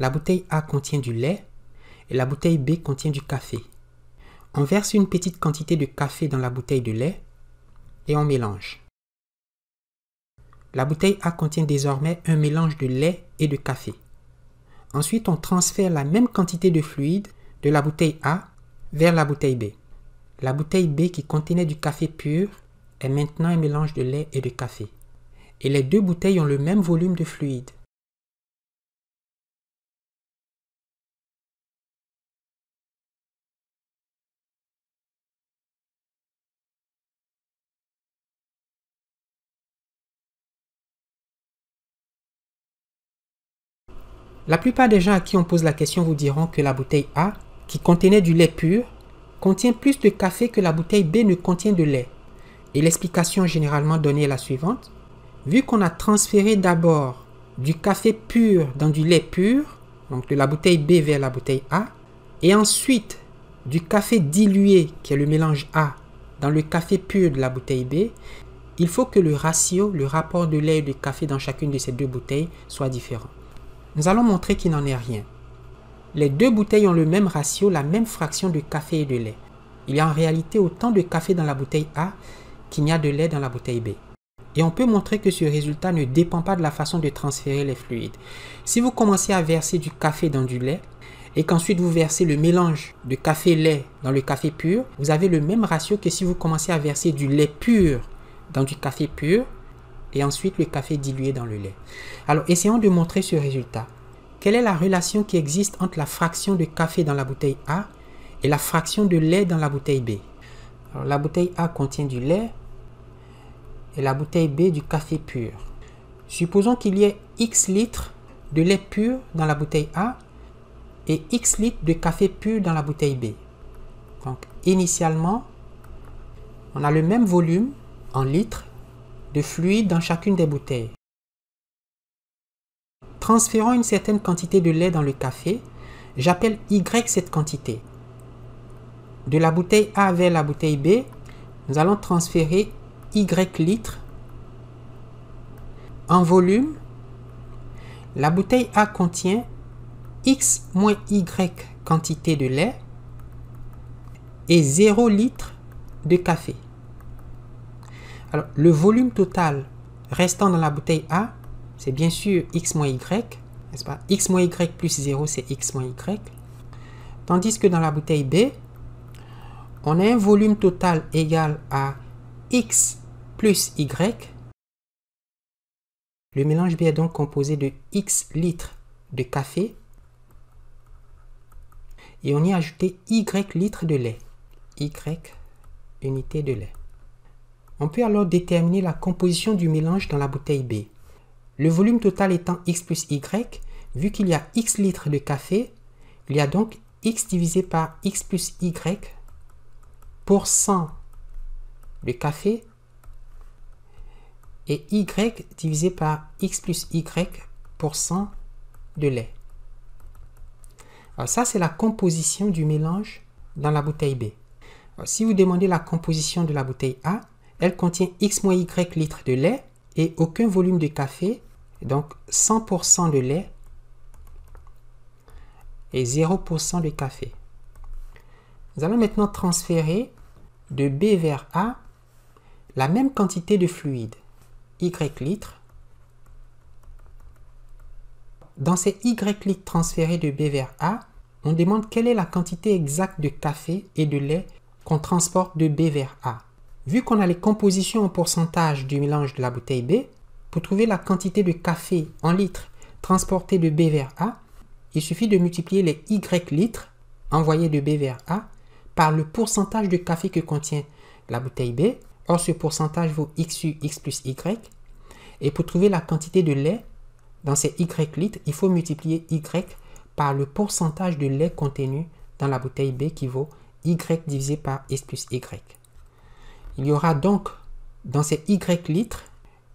La bouteille A contient du lait et la bouteille B contient du café. On verse une petite quantité de café dans la bouteille de lait et on mélange. La bouteille A contient désormais un mélange de lait et de café. Ensuite, on transfère la même quantité de fluide de la bouteille A vers la bouteille B. La bouteille B qui contenait du café pur est maintenant un mélange de lait et de café. Et les deux bouteilles ont le même volume de fluide. La plupart des gens à qui on pose la question vous diront que la bouteille A, qui contenait du lait pur, contient plus de café que la bouteille B ne contient de lait. Et l'explication généralement donnée est la suivante. Vu qu'on a transféré d'abord du café pur dans du lait pur, donc de la bouteille B vers la bouteille A, et ensuite du café dilué, qui est le mélange A, dans le café pur de la bouteille B, il faut que le ratio, le rapport de lait et de café dans chacune de ces deux bouteilles soit différent. Nous allons montrer qu'il n'en est rien. Les deux bouteilles ont le même ratio, la même fraction de café et de lait. Il y a en réalité autant de café dans la bouteille A qu'il n'y a de lait dans la bouteille B. Et on peut montrer que ce résultat ne dépend pas de la façon de transférer les fluides. Si vous commencez à verser du café dans du lait, et qu'ensuite vous versez le mélange de café-lait dans le café pur, vous avez le même ratio que si vous commencez à verser du lait pur dans du café pur, et ensuite le café dilué dans le lait. Alors essayons de montrer ce résultat. Quelle est la relation qui existe entre la fraction de café dans la bouteille A et la fraction de lait dans la bouteille B La bouteille A contient du lait et la bouteille B du café pur. Supposons qu'il y ait X litres de lait pur dans la bouteille A et X litres de café pur dans la bouteille B. Donc initialement, on a le même volume en litres de fluide dans chacune des bouteilles. Transférant une certaine quantité de lait dans le café, j'appelle Y cette quantité. De la bouteille A vers la bouteille B, nous allons transférer Y litres en volume. La bouteille A contient X moins Y quantité de lait et 0 litres de café. Alors, le volume total restant dans la bouteille A, c'est bien sûr x moins y, n'est-ce pas x moins y plus 0, c'est x moins y. Tandis que dans la bouteille B, on a un volume total égal à x plus y. Le mélange B est donc composé de x litres de café et on y a ajouté y litres de lait. y unité de lait. On peut alors déterminer la composition du mélange dans la bouteille B. Le volume total étant x plus y, vu qu'il y a x litres de café, il y a donc x divisé par x plus y pour 100 de café et y divisé par x plus y pour 100 de lait. ça, c'est la composition du mélange dans la bouteille B. si vous demandez la composition de la bouteille A, elle contient X Y litres de lait et aucun volume de café, donc 100% de lait et 0% de café. Nous allons maintenant transférer de B vers A la même quantité de fluide, Y litres. Dans ces Y litres transférés de B vers A, on demande quelle est la quantité exacte de café et de lait qu'on transporte de B vers A. Vu qu'on a les compositions en pourcentage du mélange de la bouteille B, pour trouver la quantité de café en litres transporté de B vers A, il suffit de multiplier les Y litres envoyés de B vers A par le pourcentage de café que contient la bouteille B. Or, ce pourcentage vaut XUX X plus Y. Et pour trouver la quantité de lait dans ces Y litres, il faut multiplier Y par le pourcentage de lait contenu dans la bouteille B qui vaut Y divisé par X plus Y. Il y aura donc dans ces y litres,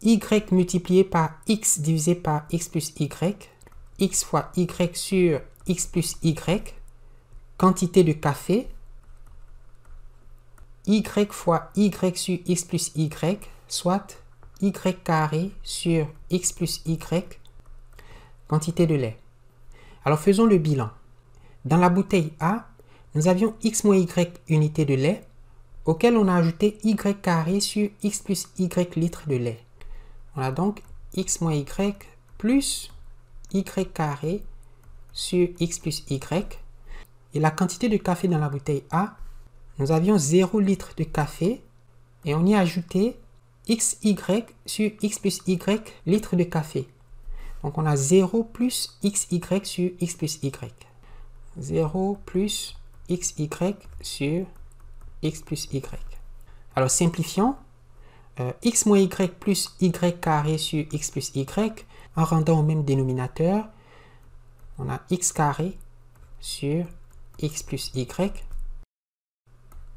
y multiplié par x divisé par x plus y, x fois y sur x plus y, quantité de café, y fois y sur x plus y, soit y carré sur x plus y, quantité de lait. Alors faisons le bilan. Dans la bouteille A, nous avions x moins y unité de lait auquel on a ajouté y carré sur x plus y litres de lait. On a donc x moins y plus y carré sur x plus y. Et la quantité de café dans la bouteille A, nous avions 0 litre de café et on y a ajouté xy sur x plus y litres de café. Donc on a 0 plus xy sur x plus y. 0 plus xy sur x plus y. Alors simplifions, euh, x moins y plus y carré sur x plus y, en rendant au même dénominateur, on a x carré sur x plus y,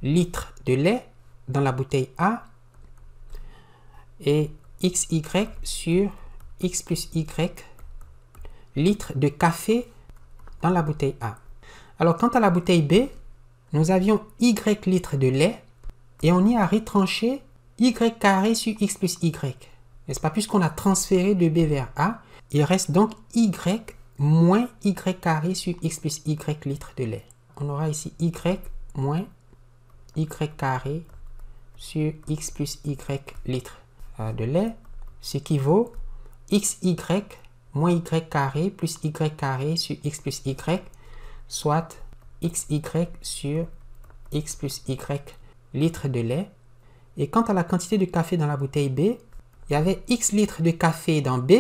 litre de lait dans la bouteille A, et xy sur x plus y, litre de café dans la bouteille A. Alors quant à la bouteille B, nous avions y litres de lait et on y a retranché y carré sur x plus y. N'est-ce pas Puisqu'on a transféré de b vers a, il reste donc y moins y carré sur x plus y litres de lait. On aura ici y moins y carré sur x plus y litres euh, de lait, ce qui vaut xy moins y carré plus y carré sur x plus y, soit xy sur x plus y litres de lait. Et quant à la quantité de café dans la bouteille B, il y avait x litres de café dans B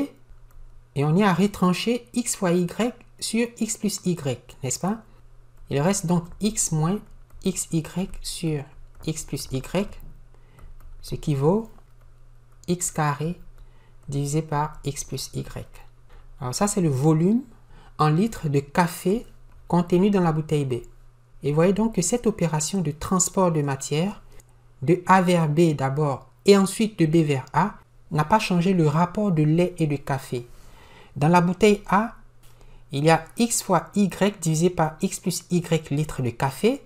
et on y a retranché x fois y sur x plus y, n'est-ce pas Il reste donc x moins xy sur x plus y, ce qui vaut x carré divisé par x plus y. Alors ça, c'est le volume en litres de café contenu dans la bouteille B. Et voyez donc que cette opération de transport de matière de A vers B d'abord et ensuite de B vers A n'a pas changé le rapport de lait et de café. Dans la bouteille A, il y a x fois y divisé par x plus y litres de café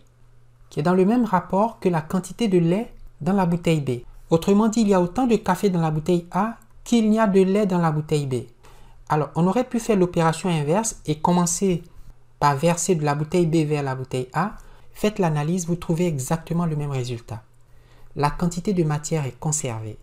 qui est dans le même rapport que la quantité de lait dans la bouteille B. Autrement dit, il y a autant de café dans la bouteille A qu'il n'y a de lait dans la bouteille B. Alors, on aurait pu faire l'opération inverse et commencer par verser de la bouteille B vers la bouteille A, faites l'analyse, vous trouvez exactement le même résultat. La quantité de matière est conservée,